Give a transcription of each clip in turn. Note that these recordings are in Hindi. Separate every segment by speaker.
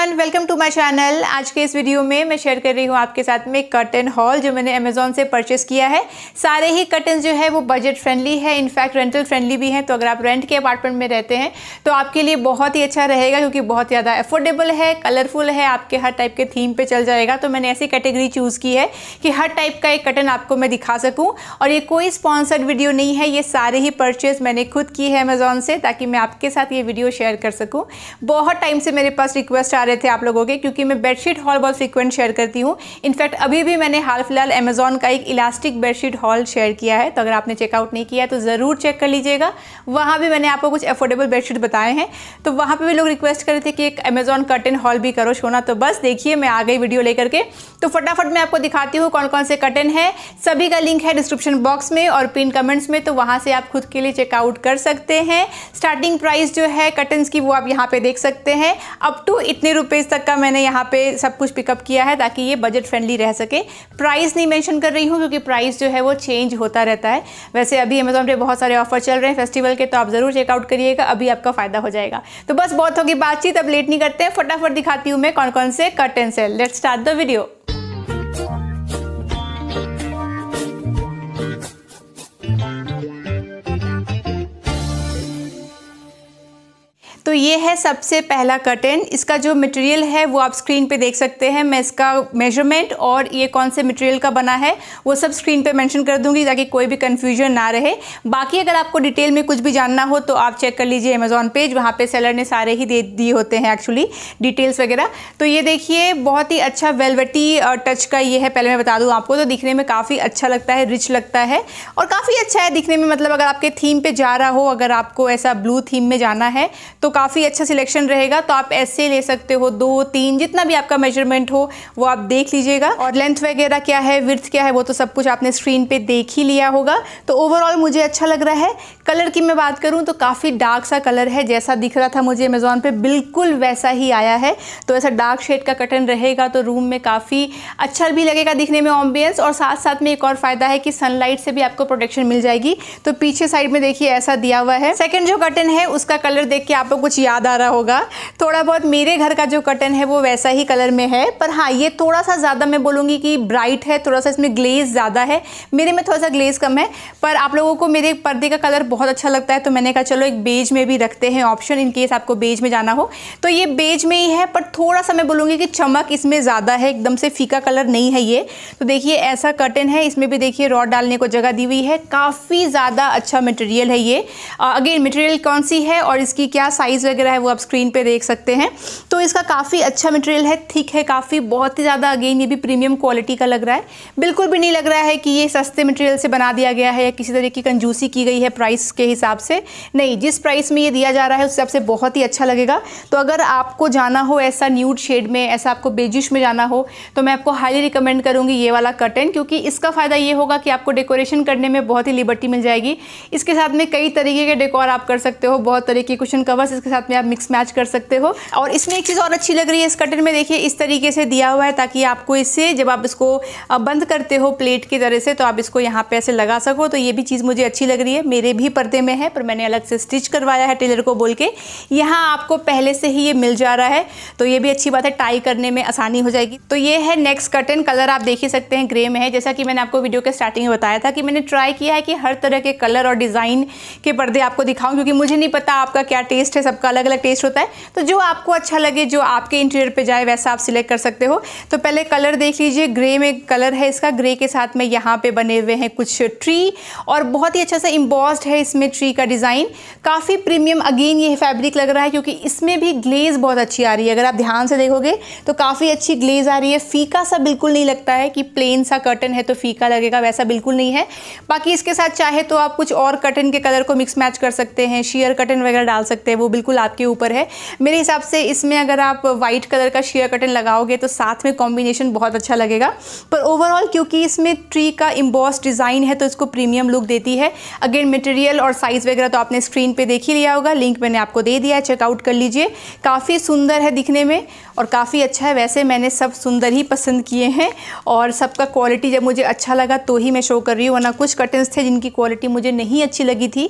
Speaker 1: everyone welcome to my channel आज के इस वीडियो में मैं शेयर कर रही हूँ आपके साथ में कर्टन हॉल जो मैंने अमेजोन से परचेस किया है सारे ही कर्टन जो है वो बजट फ्रेंडली है इनफैक्ट रेंटल फ्रेंडली भी हैं तो अगर आप रेंट के अपार्टमेंट में रहते हैं तो आपके लिए बहुत ही अच्छा रहेगा क्योंकि बहुत ज़्यादा एफोर्डेबल है कलरफुल है आपके हर टाइप के थीम पर चल जाएगा तो मैंने ऐसी कैटेगरी चूज़ की है कि हर टाइप का एक कर्टन आपको मैं दिखा सकूँ और ये कोई स्पॉन्सर्ड वीडियो नहीं है ये सारे ही परचेज़ मैंने खुद की है अमेज़ोन से ताकि मैं आपके साथ ये वीडियो शेयर कर सकूँ बहुत टाइम से मेरे पास रिक्वेस्ट आ रहे थे आप लोगों के क्योंकि मैं बेडशीट हॉल बहुत फ्रिक्वेंट शेयर करती हूँ इनफैक्ट अभी भी मैंने हाल फिलहाल अमेजोन का एक इलास्टिक बेडशीट हॉल शेयर किया है तो अगर आपने चेकआउट नहीं किया तो ज़रूर चेक कर लीजिएगा वहाँ भी मैंने आपको कुछ अफोर्डेबल बेडशीट बताए हैं तो वहाँ पर भी लोग रिक्वेस्ट कर रहे थे कि एक अमेजोन कर्टन हॉल भी करो छोना तो बस देखिए मैं आ गई वीडियो लेकर के तो फटाफट मैं आपको दिखाती हूँ कौन कौन से कर्टन है सभी का लिंक है डिस्क्रिप्शन बॉक्स में और पिन कमेंट्स में तो वहाँ से आप खुद के लिए चेकआउट कर सकते हैं स्टार्टिंग प्राइस जो है कर्टन्स की वो आप यहाँ पे देख सकते हैं अप टू इतने रुपीज़ तक का मैंने यहाँ पे सब कुछ पिकअप किया है ताकि ये बजट फ्रेंडली रह सके प्राइस नहीं मेंशन कर रही हूँ क्योंकि प्राइस जो है वो चेंज होता रहता है वैसे अभी अमेजोन पे बहुत सारे ऑफर चल रहे हैं फेस्टिवल के तो आप ज़रूर चेकआउट करिएगा अभी आपका फ़ायदा हो जाएगा तो बस बहुत होगी बातचीत अब लेट नहीं करते फटाफट दिखाती हूँ मैं कौन कौन से end sale let start the video तो ये है सबसे पहला कर्टन इसका जो मटेरियल है वो आप स्क्रीन पे देख सकते हैं मैं इसका मेजरमेंट और ये कौन से मटेरियल का बना है वो सब स्क्रीन पे मेंशन कर दूंगी ताकि कोई भी कन्फ्यूजन ना रहे बाकी अगर आपको डिटेल में कुछ भी जानना हो तो आप चेक कर लीजिए अमेज़ॉन पेज वहाँ पे सेलर ने सारे ही दे दिए होते हैं एक्चुअली डिटेल्स वगैरह तो ये देखिए बहुत ही अच्छा वेलवेटी टच का ये है पहले मैं बता दूँ आपको तो दिखने में काफ़ी अच्छा लगता है रिच लगता है और काफ़ी अच्छा है दिखने में मतलब अगर आपके थीम पर जा रहा हो अगर आपको ऐसा ब्लू थीम में जाना है तो काफ़ी अच्छा सिलेक्शन रहेगा तो आप ऐसे ले सकते हो दो तीन जितना भी आपका मेजरमेंट हो वो आप देख लीजिएगा और लेंथ वगैरह क्या है विर्थ क्या है वो तो सब कुछ आपने स्क्रीन पे देख ही लिया होगा तो ओवरऑल मुझे अच्छा लग रहा है कलर की मैं बात करूँ तो काफ़ी डार्क सा कलर है जैसा दिख रहा था मुझे अमेज़ोन पर बिल्कुल वैसा ही आया है तो ऐसा डार्क शेड का कटन रहेगा तो रूम में काफ़ी अच्छा भी लगेगा दिखने में ऑम्बियंस और साथ साथ में एक और फ़ायदा है कि सनलाइट से भी आपको प्रोटेक्शन मिल जाएगी तो पीछे साइड में देखिए ऐसा दिया हुआ है सेकेंड जो कटन है उसका कलर देख के आपको कुछ याद आ रहा होगा थोड़ा बहुत मेरे घर का जो कटन है वो वैसा ही कलर में है पर हाँ ये थोड़ा सा ज़्यादा मैं बोलूँगी कि ब्राइट है थोड़ा सा इसमें ग्लेज ज़्यादा है मेरे में थोड़ा सा ग्लेज कम है पर आप लोगों को मेरे पर्दे का कलर बहुत अच्छा लगता है तो मैंने कहा चलो एक बेज में भी रखते हैं ऑप्शन इन केस आपको बेज में जाना हो तो ये बेज में ही है पर थोड़ा सा मैं बोलूँगी कि चमक इसमें ज़्यादा है एकदम से फीका कलर नहीं है ये तो देखिए ऐसा कर्टन है इसमें भी देखिए रॉड डालने को जगह दी हुई है काफ़ी ज़्यादा अच्छा मटेरियल है ये अगेन मटेरियल कौन सी है और इसकी क्या साइज़ साइज़ वगैरह है वो आप स्क्रीन पे देख सकते हैं तो इसका काफ़ी अच्छा मटेरियल है थिक है काफ़ी बहुत ही ज़्यादा अगेन ये भी प्रीमियम क्वालिटी का लग रहा है बिल्कुल भी नहीं लग रहा है कि ये सस्ते मटेरियल से बना दिया गया है या किसी तरह की कंजूसी की गई है प्राइस के हिसाब से नहीं जिस प्राइस में ये दिया जा रहा है उस हिसाब से बहुत ही अच्छा लगेगा तो अगर आपको जाना हो ऐसा न्यूड शेड में ऐसा आपको बेजिश में जाना हो तो मैं आपको हाईली रिकमेंड करूँगी ये वाला कर्टन क्योंकि इसका फ़ायदा ये होगा कि आपको डेकोरेशन करने में बहुत ही लिबर्टी मिल जाएगी इसके साथ में कई तरीके के डेकोर आप कर सकते हो बहुत तरीके के कुशन कवर्स इसके साथ में आप मिक्स मैच कर सकते हो और इसमें एक चीज़ और अच्छी लग रही है इस कटन में देखिए इस तरीके से दिया हुआ है ताकि आपको इससे जब आप इसको बंद करते हो प्लेट की तरह से तो आप इसको यहाँ पे ऐसे लगा सको तो ये भी चीज़ मुझे अच्छी लग रही है मेरे भी पर्दे में है पर मैंने अलग से स्टिच करवाया है टेलर को बोल के यहाँ आपको पहले से ही ये मिल जा रहा है तो ये भी अच्छी बात है टाई करने में आसानी हो जाएगी तो ये है नेक्स्ट कटन कलर आप देख ही सकते हैं ग्रे में है जैसा कि मैंने आपको वीडियो के स्टार्टिंग में बताया था कि मैंने ट्राई किया है कि हर तरह के कलर और डिज़ाइन के पर्दे आपको दिखाऊँ क्योंकि मुझे नहीं पता आपका क्या टेस्ट है सब सबका अलग अलग टेस्ट होता है तो जो आपको अच्छा लगे जो आपके इंटीरियर पे जाए वैसा आप सिलेक्ट कर सकते हो तो पहले कलर देख लीजिए ग्रे में कलर है इसका ग्रे के साथ में यहाँ पे बने हुए हैं कुछ ट्री और बहुत ही अच्छा सा इम्बॉस्ड है इसमें ट्री का डिज़ाइन काफ़ी प्रीमियम अगेन ये फैब्रिक लग रहा है क्योंकि इसमें भी ग्लेज़ बहुत अच्छी आ रही है अगर आप ध्यान से देखोगे तो काफ़ी अच्छी ग्लेज़ आ रही है फीका सा बिल्कुल नहीं लगता है कि प्लेन सा कर्टन है तो फीका लगेगा वैसा बिल्कुल नहीं है बाकी इसके साथ चाहे तो आप कुछ और कर्टन के कलर को मिक्स मैच कर सकते हैं शेयर कर्टन वगैरह डाल सकते हैं वो बिल्कुल आपके ऊपर है मेरे हिसाब से इसमें अगर आप वाइट कलर का शेयर कटन लगाओगे तो साथ में कॉम्बिनेशन बहुत अच्छा लगेगा पर ओवरऑल क्योंकि इसमें ट्री का इम्बॉस डिज़ाइन है तो इसको प्रीमियम लुक देती है अगेन मटेरियल और साइज़ वगैरह तो आपने स्क्रीन पर देख ही लिया होगा लिंक मैंने आपको दे दिया है चेकआउट कर लीजिए काफ़ी सुंदर है दिखने में और काफ़ी अच्छा है वैसे मैंने सब सुंदर ही पसंद किए हैं और सबका क्वालिटी जब मुझे अच्छा लगा तो ही मैं शो कर रही हूँ वरना कुछ कटन्स थे जिनकी क्वालिटी मुझे नहीं अच्छी लगी थी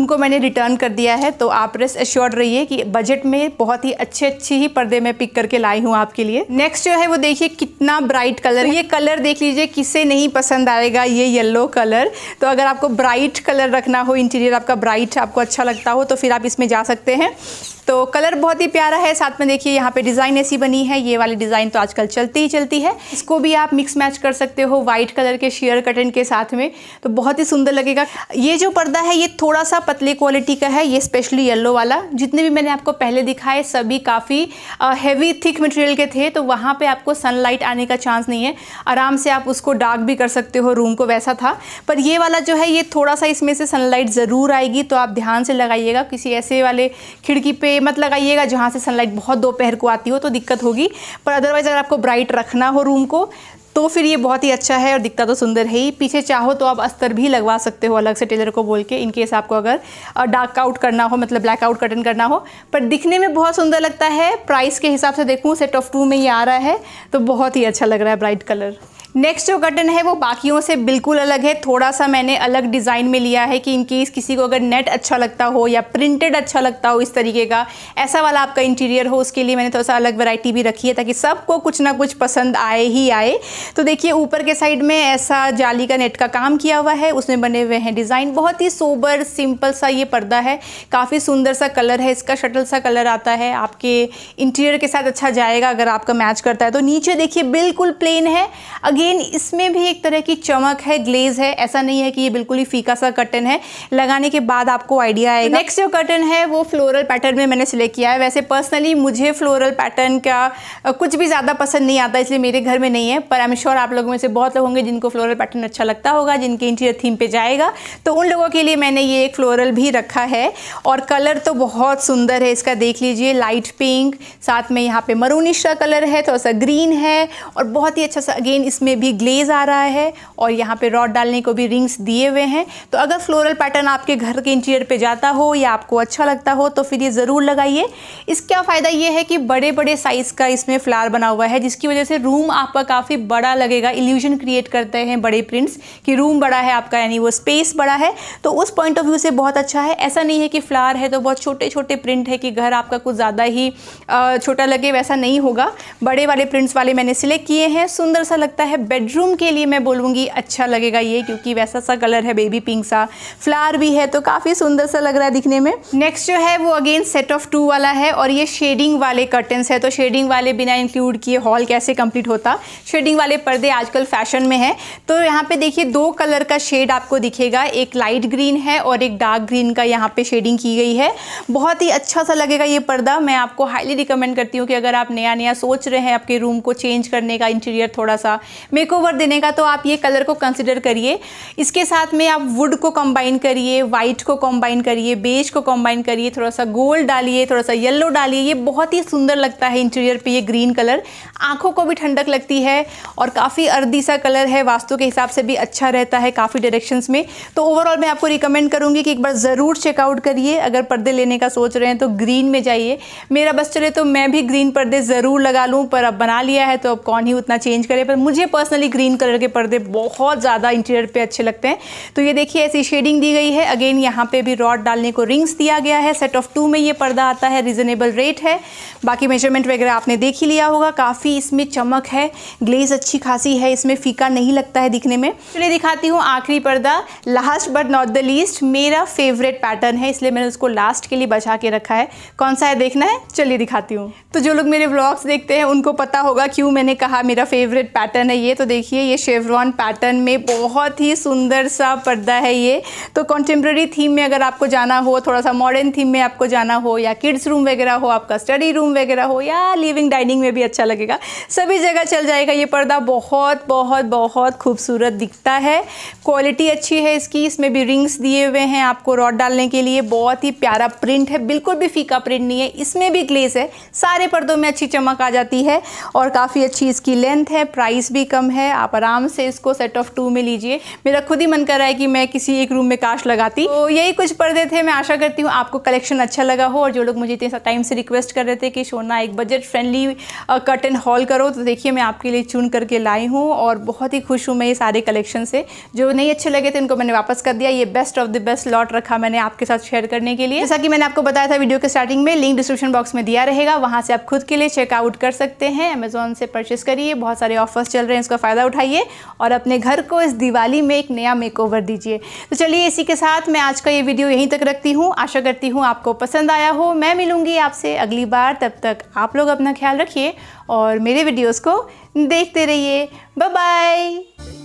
Speaker 1: उनको मैंने रिटर्न कर दिया है तो आप रेस्ट एश्योर पड़ रही है कि बजट में बहुत ही अच्छे अच्छे ही पर्दे में पिक करके लाई हूँ आपके लिए नेक्स्ट जो है वो देखिए कितना ब्राइट कलर ये कलर देख लीजिए किसे नहीं पसंद आएगा ये येलो कलर तो अगर आपको ब्राइट कलर रखना हो इंटीरियर आपका ब्राइट आपको अच्छा लगता हो तो फिर आप इसमें जा सकते हैं तो कलर बहुत ही प्यारा है साथ में देखिए यहाँ पे डिज़ाइन ऐसी बनी है ये वाली डिज़ाइन तो आजकल चलती ही चलती है इसको भी आप मिक्स मैच कर सकते हो वाइट कलर के शेयर कटन के साथ में तो बहुत ही सुंदर लगेगा ये जो पर्दा है ये थोड़ा सा पतले क्वालिटी का है ये स्पेशली येलो वाला जितने भी मैंने आपको पहले दिखाए सभी काफ़ी हैवी थिक मटेरियल के थे तो वहाँ पर आपको सनलाइट आने का चांस नहीं है आराम से आप उसको डार्क भी कर सकते हो रूम को वैसा था पर ये वाला जो है ये थोड़ा सा इसमें से सनलाइट ज़रूर आएगी तो आप ध्यान से लगाइएगा किसी ऐसे वाले खिड़की पे पे मत मतलब लगाइएगा जहाँ से सनलाइट बहुत दोपहर को आती हो तो दिक्कत होगी पर अदरवाइज़ अगर आपको ब्राइट रखना हो रूम को तो फिर ये बहुत ही अच्छा है और दिखता तो सुंदर है ही पीछे चाहो तो आप अस्तर भी लगवा सकते हो अलग से टेलर को बोल के इनकेस आपको अगर डार्क आउट करना हो मतलब ब्लैक आउट कटन करना हो पर दिखने में बहुत सुंदर लगता है प्राइस के हिसाब से देखूँ सेट ऑफ टू में ये आ रहा है तो बहुत ही अच्छा लग रहा है ब्राइट कलर नेक्स्ट जो कर्टन है वो बाकियों से बिल्कुल अलग है थोड़ा सा मैंने अलग डिज़ाइन में लिया है कि इनकेस किसी को अगर नेट अच्छा लगता हो या प्रिंटेड अच्छा लगता हो इस तरीके का ऐसा वाला आपका इंटीरियर हो उसके लिए मैंने थोड़ा सा अलग वैरायटी भी रखी है ताकि सबको कुछ ना कुछ पसंद आए ही आए तो देखिए ऊपर के साइड में ऐसा जाली का नेट का काम किया हुआ है उसमें बने हुए हैं डिज़ाइन बहुत ही सोबर सिंपल सा ये पर्दा है काफ़ी सुंदर सा कलर है इसका शटल सा कलर आता है आपके इंटीरियर के साथ अच्छा जाएगा अगर आपका मैच करता है तो नीचे देखिए बिल्कुल प्लेन है अगर अगेन इसमें भी एक तरह की चमक है ग्लेज है ऐसा नहीं है कि ये बिल्कुल ही फीका सा कर्टन है लगाने के बाद आपको आइडिया आएगा नेक्स्ट जो कर्टन है वो फ्लोरल पैटर्न में मैंने सिलेक्ट किया है वैसे पर्सनली मुझे फ्लोरल पैटर्न का कुछ भी ज़्यादा पसंद नहीं आता इसलिए मेरे घर में नहीं है पर आई एम श्योर आप लोगों में से बहुत लोग होंगे जिनको फ्लोरल पैटर्न अच्छा लगता होगा जिनके इंटीरियर थीम पर जाएगा तो उन लोगों के लिए मैंने ये एक फ्लोरल भी रखा है और कलर तो बहुत सुंदर है इसका देख लीजिए लाइट पिंक साथ में यहाँ पे मरूनिश का कलर है थोड़ा सा ग्रीन है और बहुत ही अच्छा सा अगेन इसमें में भी ग्लेज आ रहा है और यहाँ पे रॉड डालने को भी रिंग्स दिए हुए हैं तो अगर फ्लोरल पैटर्न आपके घर के इंटीरियर पे जाता हो या आपको अच्छा लगता हो तो फिर ये ज़रूर लगाइए इसका फ़ायदा ये है कि बड़े बड़े साइज़ का इसमें फ्लार बना हुआ है जिसकी वजह से रूम आपका काफ़ी बड़ा लगेगा इल्यूजन क्रिएट करते हैं बड़े प्रिंट्स कि रूम बड़ा है आपका यानी वो स्पेस बड़ा है तो उस पॉइंट ऑफ व्यू से बहुत अच्छा है ऐसा नहीं है कि फ्लार है तो बहुत छोटे छोटे प्रिंट है कि घर आपका कुछ ज़्यादा ही छोटा लगे वैसा नहीं होगा बड़े वाले प्रिंट्स वाले मैंने सिलेक्ट किए हैं सुंदर सा लगता है बेडरूम के लिए मैं बोलूँगी अच्छा लगेगा ये क्योंकि वैसा सा कलर है बेबी पिंक सा फ्लावर भी है तो काफ़ी सुंदर सा लग रहा है दिखने में नेक्स्ट जो है वो अगेन सेट ऑफ टू वाला है और ये शेडिंग वाले कर्टन्स है तो शेडिंग वाले बिना इंक्लूड किए हॉल कैसे कम्प्लीट होता शेडिंग वाले पर्दे आजकल फैशन में है तो यहाँ पर देखिए दो कलर का शेड आपको दिखेगा एक लाइट ग्रीन है और एक डार्क ग्रीन का यहाँ पर शेडिंग की गई है बहुत ही अच्छा सा लगेगा ये पर्दा मैं आपको हाईली रिकमेंड करती हूँ कि अगर आप नया नया सोच रहे हैं आपके रूम को चेंज करने का इंटीरियर थोड़ा सा मेकओवर देने का तो आप ये कलर को कंसिडर करिए इसके साथ में आप वुड को कंबाइन करिए वाइट को कंबाइन करिए बेज को कंबाइन करिए थोड़ा सा गोल्ड डालिए थोड़ा सा येल्लो डालिए ये बहुत ही सुंदर लगता है इंटीरियर पर ये ग्रीन कलर आँखों को भी ठंडक लगती है और काफ़ी अर्दी सा कलर है वास्तु के हिसाब से भी अच्छा रहता है काफ़ी डायरेक्शंस में तो ओवरऑल मैं आपको रिकमेंड करूँगी कि एक बार ज़रूर चेकआउट करिए अगर पर्दे लेने का सोच रहे हैं तो ग्रीन में जाइए मेरा बस चले तो मैं भी ग्रीन पर्दे ज़रूर लगा लूँ पर अब बना लिया है तो अब कौन ही उतना चेंज करे पर मुझे पर पर्सनली ग्रीन कलर के पर्दे बहुत ज़्यादा इंटीरियर पे अच्छे लगते हैं तो ये देखिए ऐसी शेडिंग दी गई है अगेन यहाँ पे भी रॉड डालने को रिंग्स दिया गया है सेट ऑफ टू में ये पर्दा आता है रिजनेबल रेट है बाकी मेजरमेंट वगैरह आपने देख ही लिया होगा काफ़ी इसमें चमक है ग्लेज अच्छी खासी है इसमें फीका नहीं लगता है दिखने में चलिए दिखाती हूँ आखिरी पर्दा last but not the least मेरा फेवरेट पैटर्न है इसलिए मैंने उसको लास्ट के लिए बचा के रखा है कौन सा है देखना है चलिए दिखाती हूँ तो जो लोग मेरे ब्लॉग्स देखते हैं उनको पता होगा क्यों मैंने कहा मेरा फेवरेट पैटर्न है ये तो देखिए ये शेवरॉन पैटर्न में बहुत ही सुंदर सा पर्दा है ये तो कॉन्टेम्प्रेरी थीम में अगर आपको जाना हो थोड़ा सा मॉडर्न थीम में आपको जाना हो या किड्स रूम वगैरह हो आपका स्टडी रूम वगैरह हो या लिविंग डाइनिंग में भी अच्छा लगेगा सभी जगह चल जाएगा ये पर्दा बहुत बहुत बहुत खूबसूरत दिखता है क्वालिटी अच्छी है इसकी इसमें भी रिंग्स दिए हुए हैं आपको रॉड डालने के लिए बहुत ही प्यारा प्रिंट है बिल्कुल भी फीका प्रिंट नहीं है इसमें भी ग्लेस है सारे पर्दों में अच्छी चमक आ जाती है और काफ़ी अच्छी इसकी लेंथ है प्राइस भी कम है आप आराम से इसको सेट ऑफ टू में लीजिए मेरा खुद ही मन कर रहा है कि मैं किसी एक रूम में काश लगाती तो यही कुछ पर्दे थे मैं आशा करती हूँ आपको कलेक्शन अच्छा लगा हो और जो लोग मुझे इतने टाइम से रिक्वेस्ट कर रहे थे कि सोना एक budget friendly cut and haul करो तो देखिए मैं आपके लिए चुन करके लाई हूँ और बहुत ही खुश हूँ मैं ये सारे कलेक्शन से जो नहीं अच्छे लगे थे उनको मैंने वापस कर दिया ये best of the best lot रखा मैंने आपके साथ शेयर करने के लिए जैसा कि मैंने आपको बताया था वीडियो के स्टार्टिंग में लिंक डिस्क्रिप्शन बॉक्स में दिया रहेगा वहाँ से आप खुद के लिए चेकआउट कर सकते हैं अमेजोन से परचेस करिए बहुत सारे ऑफर्स चल रहे हैं इसका फ़ायदा उठाइए और अपने घर को इस दिवाली में एक नया मेकओवर दीजिए तो चलिए इसी के साथ मैं आज का ये वीडियो यहीं तक रखती हूँ आशा करती हूँ आपको पसंद आया हो मैं मिलूँगी आपसे अगली बार तब तक आप लोग अपना ख्याल रखिए और मेरे वीडियोज़ को देखते रहिए बाय